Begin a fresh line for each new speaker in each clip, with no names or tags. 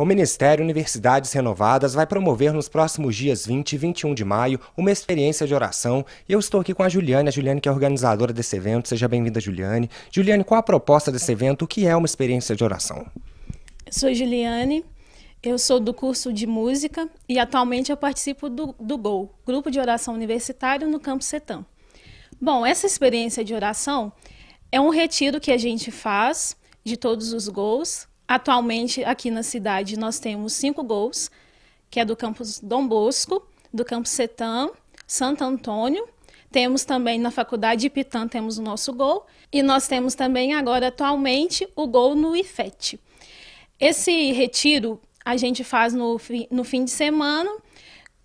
O Ministério Universidades Renovadas vai promover nos próximos dias 20 e 21 de maio uma experiência de oração e eu estou aqui com a Juliane, a Juliane que é organizadora desse evento. Seja bem-vinda, Juliane. Juliane, qual a proposta desse evento? O que é uma experiência de oração?
Eu sou Juliane, eu sou do curso de música e atualmente eu participo do, do GOL, Grupo de Oração Universitário no Campo Setam. Bom, essa experiência de oração é um retiro que a gente faz de todos os gols Atualmente, aqui na cidade, nós temos cinco gols, que é do campus Dom Bosco, do campus Setã, Santo Antônio. Temos também na faculdade de Pitã, temos o nosso gol. E nós temos também agora, atualmente, o gol no IFET. Esse retiro a gente faz no, no fim de semana,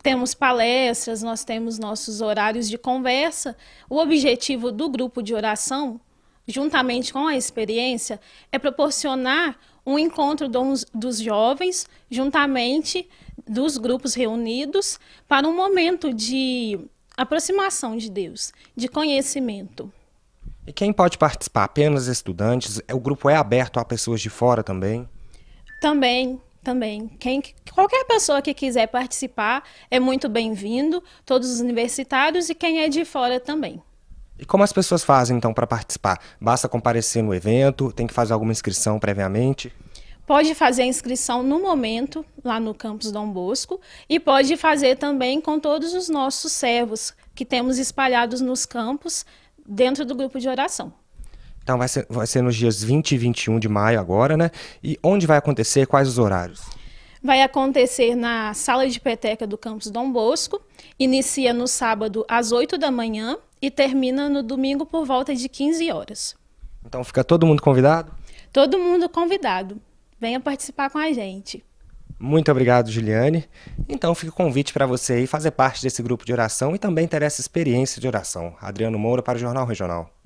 temos palestras, nós temos nossos horários de conversa. O objetivo do grupo de oração juntamente com a experiência, é proporcionar um encontro dos, dos jovens, juntamente dos grupos reunidos, para um momento de aproximação de Deus, de conhecimento.
E quem pode participar? Apenas estudantes? O grupo é aberto a pessoas de fora também?
Também, também. Quem, qualquer pessoa que quiser participar é muito bem-vindo, todos os universitários e quem é de fora também.
E como as pessoas fazem então para participar? Basta comparecer no evento? Tem que fazer alguma inscrição previamente?
Pode fazer a inscrição no momento, lá no campus Dom Bosco, e pode fazer também com todos os nossos servos que temos espalhados nos campos dentro do grupo de oração.
Então vai ser, vai ser nos dias 20 e 21 de maio agora, né? E onde vai acontecer? Quais os horários?
vai acontecer na sala de peteca do campus Dom Bosco. Inicia no sábado às 8 da manhã e termina no domingo por volta de 15 horas.
Então fica todo mundo convidado?
Todo mundo convidado. Venha participar com a gente.
Muito obrigado, Juliane. Então fica o convite para você aí fazer parte desse grupo de oração e também ter essa experiência de oração. Adriano Moura para o Jornal Regional.